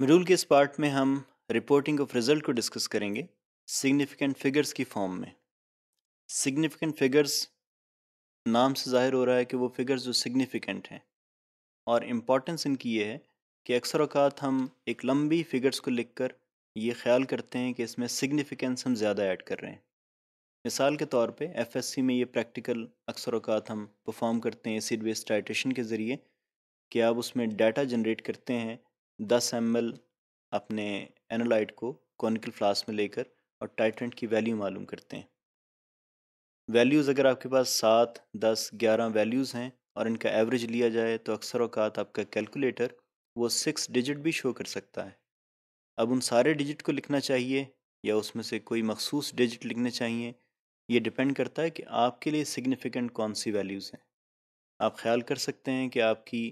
module के इस part में हम रिपोर्टिंग ऑफ रिजल्ट को डिस्कस करेंगे सिग्निफिकेंट फिगर्स की फॉर्म में सिग्निफिकेंट फिगर्स नाम से जाहिर हो रहा है कि वो फिगर्स जो सिग्निफिकेंट हैं और इम्पॉर्टेंस इनकी ये है कि अक्सर अवकात हम एक लंबी फिगर्स को लिख कर ये ख्याल करते हैं कि इसमें सिग्निफिकेंस हम ज़्यादा ऐड कर रहे हैं मिसाल के तौर पे एफएससी में ये प्रैक्टिकल अक्सर अवकात हम परफॉर्म करते हैं एसिड वेस्ट टाइटेशन के ज़रिए कि आप उसमें डाटा जनरेट करते हैं दस एम अपने एनालाइट को कॉनिकल फ्लास्क में लेकर और टाइटेंट की वैल्यू मालूम करते हैं वैल्यूज़ अगर आपके पास सात दस ग्यारह वैल्यूज़ हैं और इनका एवरेज लिया जाए तो अक्सर अवकात आपका कैलकुलेटर वो सिक्स डिजिट भी शो कर सकता है अब उन सारे डिजिट को लिखना चाहिए या उसमें से कोई मखसूस डिजिट लिखने चाहिए ये डिपेंड करता है कि आपके लिए सिग्निफिकेंट कौन सी वैल्यूज़ हैं आप ख्याल कर सकते हैं कि आपकी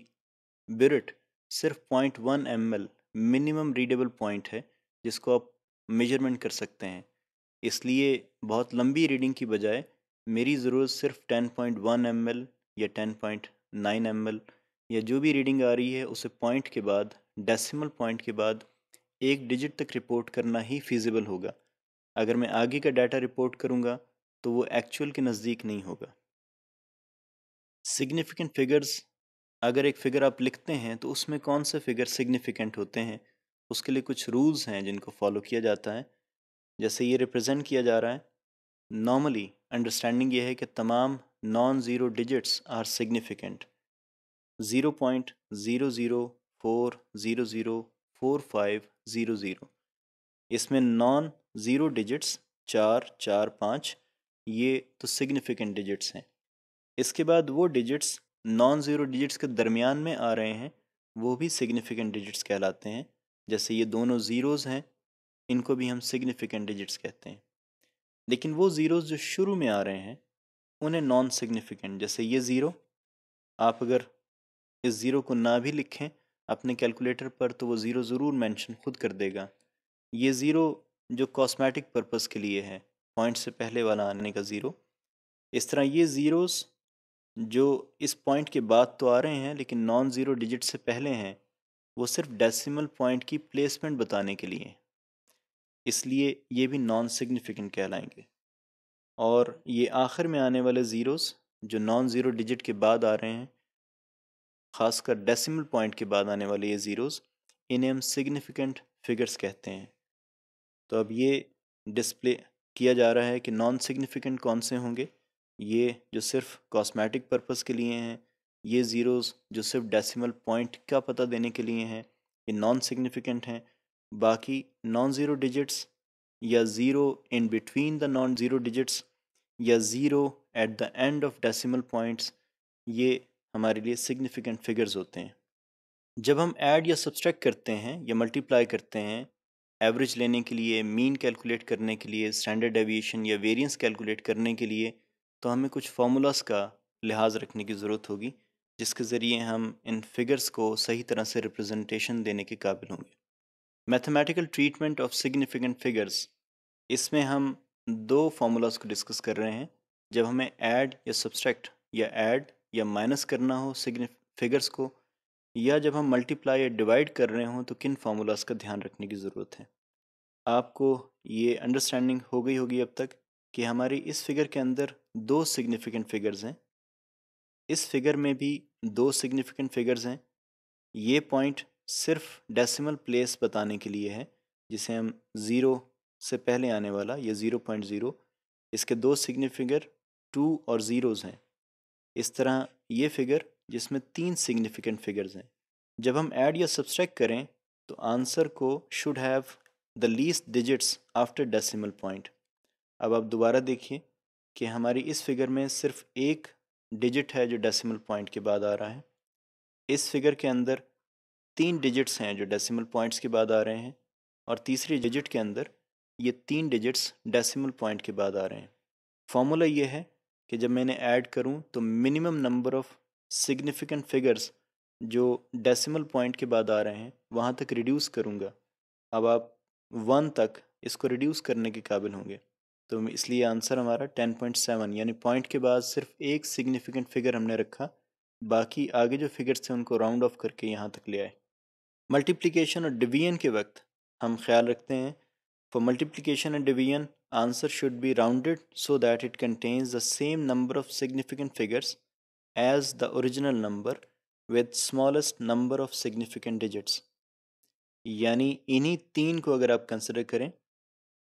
बिरट सिर्फ point one M L minimum readable point है जिसको आप मेजरमेंट कर सकते हैं इसलिए बहुत लंबी रीडिंग की बजाय मेरी ज़रूरत सिर्फ ten point one M L या ten point nine M L या जो भी रीडिंग आ रही है उसे पॉइंट के बाद डेसिमल पॉइंट के बाद एक डिजिट तक रिपोर्ट करना ही फिजिबल होगा अगर मैं आगे का डाटा रिपोर्ट करूँगा तो वो एक्चुअल के नज़दीक नहीं होगा सिग्निफिकेंट फिगर्स अगर एक फिगर आप लिखते हैं तो उसमें कौन से फिगर सिग्निफिकेंट होते हैं उसके लिए कुछ रूल्स हैं जिनको फॉलो किया जाता है जैसे ये रिप्रेजेंट किया जा रहा है नॉर्मली अंडरस्टैंडिंग ये है कि तमाम non zero digits are significant zero point zero zero four zero zero four five zero zero इसमें नॉन ज़ीरो डिजिट्स चार चार पाँच ये तो सिग्निफिकेंट डिजिट्स हैं इसके बाद वो डिजिट्स नॉन ज़ीरो डिजिट्स के दरमियान में आ रहे हैं वो भी सिग्निफिकेंट डिजिट्स कहलाते हैं जैसे ये दोनों ज़ीरोज़ हैं इनको भी हम सिग्निफिकेंट डिजिट्स कहते हैं लेकिन वो ज़ीरोज़ जो शुरू में आ रहे हैं उन्हें नॉन सिग्निफिकेंट जैसे ये ज़ीरो आप अगर इस ज़ीरो को ना भी लिखें अपने कैलकुलेटर पर तो वो ज़ीरो ज़रूर मेंशन खुद कर देगा ये ज़ीरो जो कॉस्मेटिक पर्पस के लिए है पॉइंट से पहले वाला आने का ज़ीरो इस तरह ये ज़ीरोज़ जो इस पॉइंट के बाद तो आ रहे हैं लेकिन नॉन ज़ीरो डिजिट से पहले हैं वो सिर्फ डेसिमल पॉइंट की प्लेसमेंट बताने के लिए इसलिए ये भी नॉन सिग्निफिकेंट कहलाएंगे और ये आखिर में आने वाले ज़ीरोज़ जो नॉन ज़ीरो डिजिट के बाद आ रहे हैं खासकर डेसिमल पॉइंट के बाद आने वाले ये ज़ीरोज़ इन्हें हम सिग्निफिकेंट फिगर्स कहते हैं तो अब ये डिस्प्ले किया जा रहा है कि नॉन सिग्निफिकेंट कौन से होंगे ये जो सिर्फ कॉस्मेटिक पर्पस के लिए हैं ये ज़ीरोज़ जो सिर्फ डेसिमल पॉइंट का पता देने के लिए हैं ये नॉन सिग्निफिकेंट हैं बाकी नॉन ज़ीरो डिजिट्स या zero in between the non zero digits या zero at the end of decimal points ये हमारे लिए सिग्निफिकेंट फिगर्स होते हैं जब हम ऐड या सब्सट्रैक्ट करते हैं या मल्टीप्लाई करते हैं एवरेज लेने के लिए मीन कैलकुलेट करने के लिए स्टैंडर्ड एविएशन या वेरिएंस कैलकुलेट करने के लिए तो हमें कुछ फार्मूलाज का लिहाज रखने की ज़रूरत होगी जिसके ज़रिए हम इन फिगर्स को सही तरह से रिप्रेजेंटेशन देने के काबिल होंगे mathematical treatment of significant figures इसमें हम दो फार्मूलाज को डिस्कस कर रहे हैं जब हमें ऐड या सब्सट्रैक्ट या ऐड या माइनस करना हो सिग्नि फिगर्स को या जब हम मल्टीप्लाई या डिवाइड कर रहे हों तो किन फार्मूलाज का ध्यान रखने की ज़रूरत है आपको ये अंडरस्टैंडिंग हो गई होगी अब तक कि हमारी इस फिगर के अंदर दो सिग्निफिकेंट फिगर्स हैं इस फिगर में भी दो सिग्निफिकेंट फिगर्स हैं ये पॉइंट सिर्फ डेसिमल प्लेस बताने के लिए है जिसे हम ज़ीरो से पहले आने वाला ये ज़ीरो पॉइंट ज़ीरो इसके दो सिग्निफिगर टू और ज़ीरोज़ हैं इस तरह ये फिगर जिसमें तीन सिग्निफिकेंट फिगर्स हैं जब हम ऐड या सब्सट्रैक्ट करें तो आंसर को should have the least digits after decimal point अब आप दोबारा देखिए कि हमारी इस फिगर में सिर्फ एक डिजिट है जो डेसिमल पॉइंट के बाद आ रहा है इस फिगर के अंदर तीन डिजिट्स हैं जो डेसिमल पॉइंट्स के बाद आ रहे हैं और तीसरी डिजिट के अंदर ये तीन डिजिट्स डेसिमल पॉइंट के बाद आ रहे हैं फॉर्मूला ये है कि जब मैंने ऐड करूं तो minimum number of significant figures जो डेसिमल पॉइंट के बाद आ रहे हैं वहाँ तक रिड्यूस करूँगा अब आप वन तक इसको रिड्यूस करने के काबिल होंगे तो इसलिए आंसर हमारा टेन पॉइंट सेवन यानी पॉइंट के बाद सिर्फ एक सिग्निफिकेंट फिगर हमने रखा बाकी आगे जो फिगर्स थे उनको राउंड ऑफ करके यहाँ तक ले आए मल्टीप्लिकेशन और डिवीजन के वक्त हम ख्याल रखते हैं for multiplication and division answer should be rounded so that it contains the same number of significant figures as the original number with smallest number of significant digits यानी इन्हीं तीन को अगर आप कंसिडर करें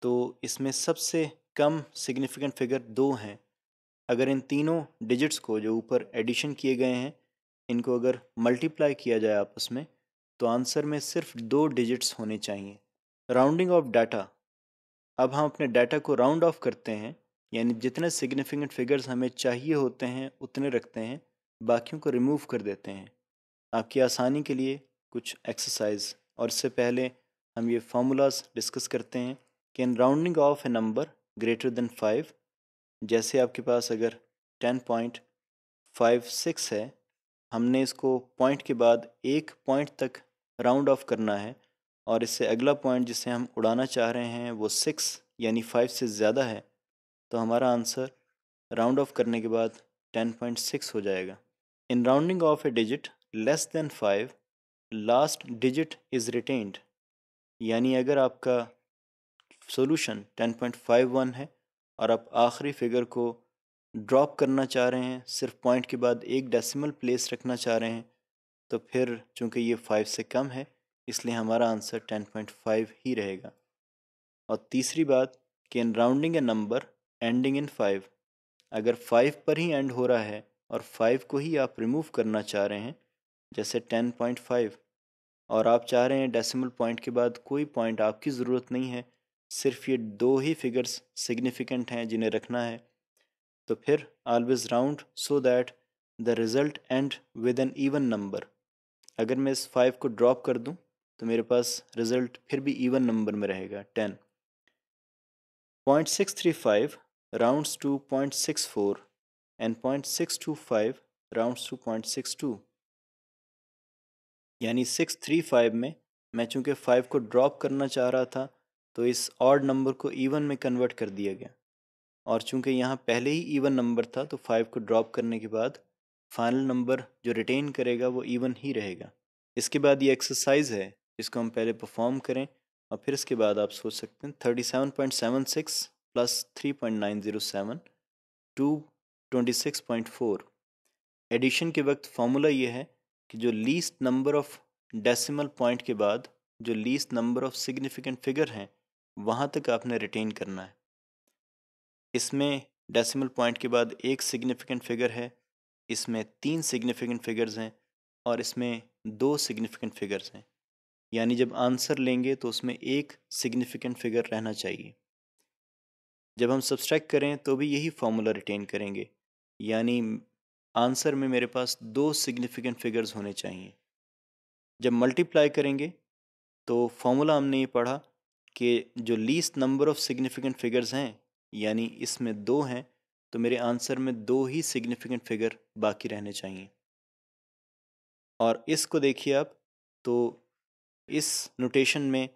तो इसमें सबसे कम सिग्निफिकेंट फिगर दो हैं अगर इन तीनों डिजिट्स को जो ऊपर एडिशन किए गए हैं इनको अगर मल्टीप्लाई किया जाए आपस में तो आंसर में सिर्फ दो डिजिट्स होने चाहिए राउंडिंग ऑफ डाटा अब हम अपने डाटा को राउंड ऑफ करते हैं यानी जितने सिग्निफिकेंट फिगर्स हमें चाहिए होते हैं उतने रखते हैं बाकियों को रिमूव कर देते हैं आपकी आसानी के लिए कुछ एक्सरसाइज और इससे पहले हम ये फार्मूलाज डिस्कस करते हैं कि in rounding off a number greater than five जैसे आपके पास अगर टेन पॉइंट फाइव सिक्स है हमने इसको पॉइंट के बाद एक पॉइंट तक राउंड ऑफ करना है और इससे अगला पॉइंट जिसे हम उड़ाना चाह रहे हैं वो सिक्स यानी फाइव से ज़्यादा है तो हमारा आंसर राउंड ऑफ करने के बाद टेन पॉइंट सिक्स हो जाएगा in rounding off a digit less than five last digit is retained यानी अगर आपका सॉल्यूशन 10.51 है और आप आखिरी फिगर को ड्रॉप करना चाह रहे हैं सिर्फ पॉइंट के बाद एक डेसिमल प्लेस रखना चाह रहे हैं तो फिर चूंकि ये फाइव से कम है इसलिए हमारा आंसर 10.5 ही रहेगा और तीसरी बात कि in rounding a number ending in five अगर फाइव पर ही एंड हो रहा है और फाइव को ही आप रिमूव करना चाह रहे हैं जैसे 10.5 और आप चाह रहे हैं डेसिमल पॉइंट के बाद कोई पॉइंट आपकी ज़रूरत नहीं है सिर्फ ये दो ही फिगर्स सिग्निफिकेंट हैं जिन्हें रखना है तो फिर always round so that the result end with an even number अगर मैं इस फाइव को ड्रॉप कर दूं तो मेरे पास रिज़ल्ट फिर भी इवन नंबर में रहेगा ten point six three five rounds to point six four and point six two five rounds to point six two यानी सिक्स थ्री फाइव में मैं चूँकि फाइव को ड्रॉप करना चाह रहा था तो इस ऑड नंबर को इवन में कन्वर्ट कर दिया गया और चूंकि यहाँ पहले ही इवन नंबर था तो फाइव को ड्रॉप करने के बाद फाइनल नंबर जो रिटेन करेगा वो इवन ही रहेगा इसके बाद ये एक्सरसाइज है इसको हम पहले परफॉर्म करें और फिर इसके बाद आप सोच सकते हैं thirty seven point seven six plus three point nine zero seven two twenty six point four addition के वक्त फार्मूला ये है कि जो least number of decimal point के बाद जो least number of significant figure हैं वहाँ तक आपने रिटेन करना है इसमें डेसिमल पॉइंट के बाद एक सिग्निफिकेंट फिगर है इसमें तीन सिग्निफिकेंट फिगर्स हैं और इसमें दो सिग्निफिकेंट फिगर्स हैं यानी जब आंसर लेंगे तो उसमें एक सिग्निफिकेंट फिगर रहना चाहिए जब हम सब्सट्रैक्ट करें तो भी यही फार्मूला रिटेन करेंगे यानी आंसर में मेरे पास दो सिग्निफिकेंट फिगर्स होने चाहिए जब मल्टीप्लाई करेंगे तो फार्मूला हमने ये पढ़ा कि जो least number of significant figures हैं यानी इसमें दो हैं तो मेरे आंसर में दो ही सिग्निफिकेंट फिगर बाकी रहने चाहिए और इसको देखिए आप तो इस नोटेशन में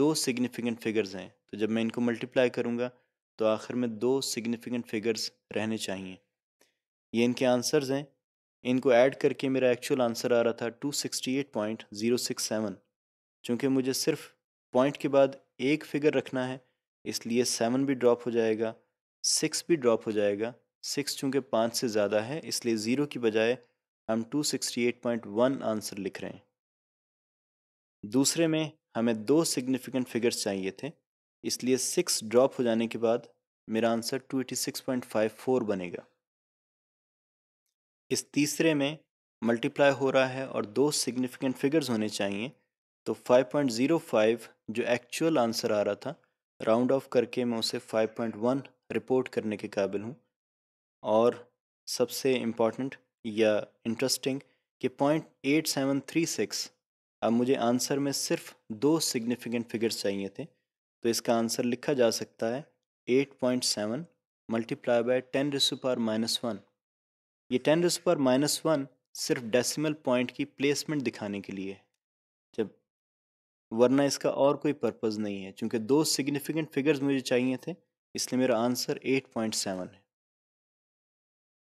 दो सिग्निफिकेंट फिगर्स हैं तो जब मैं इनको मल्टीप्लाई करूँगा तो आखिर में दो सिग्निफिकेंट फिगर्स रहने चाहिए ये इनके आंसर्स हैं इनको ऐड करके मेरा एक्चुअल आंसर आ रहा था two sixty eight point zero six seven चूँकि मुझे सिर्फ पॉइंट के बाद एक फिगर रखना है इसलिए सेवन भी ड्रॉप हो जाएगा सिक्स भी ड्रॉप हो जाएगा सिक्स चूंकि पाँच से ज़्यादा है इसलिए ज़ीरो की बजाय हम two sixty eight point one answer लिख रहे हैं दूसरे में हमें दो सिग्निफिकेंट फिगर्स चाहिए थे इसलिए सिक्स ड्रॉप हो जाने के बाद मेरा answer two eighty six point five four बनेगा इस तीसरे में मल्टीप्लाई हो रहा है और दो सिग्निफिकेंट फिगर्स होने चाहिए तो 5.05 जो एक्चुअल आंसर आ रहा था राउंड ऑफ करके मैं उसे 5.1 रिपोर्ट करने के काबिल हूँ और सबसे इम्पॉर्टेंट या इंटरेस्टिंग कि point eight seven three six अब मुझे आंसर में सिर्फ दो सिग्निफिकेंट फिगर्स चाहिए थे तो इसका आंसर लिखा जा सकता है eight point seven multiply by ten raise to पर माइनस वन ये टेन रेसू पर माइनस वन सिर्फ डेसिमल पॉइंट की प्लेसमेंट दिखाने के लिए जब वरना इसका और कोई पर्पज़ नहीं है क्योंकि दो सिग्निफिकेंट फिगर्स मुझे चाहिए थे इसलिए मेरा आंसर एट पॉइंट सेवन है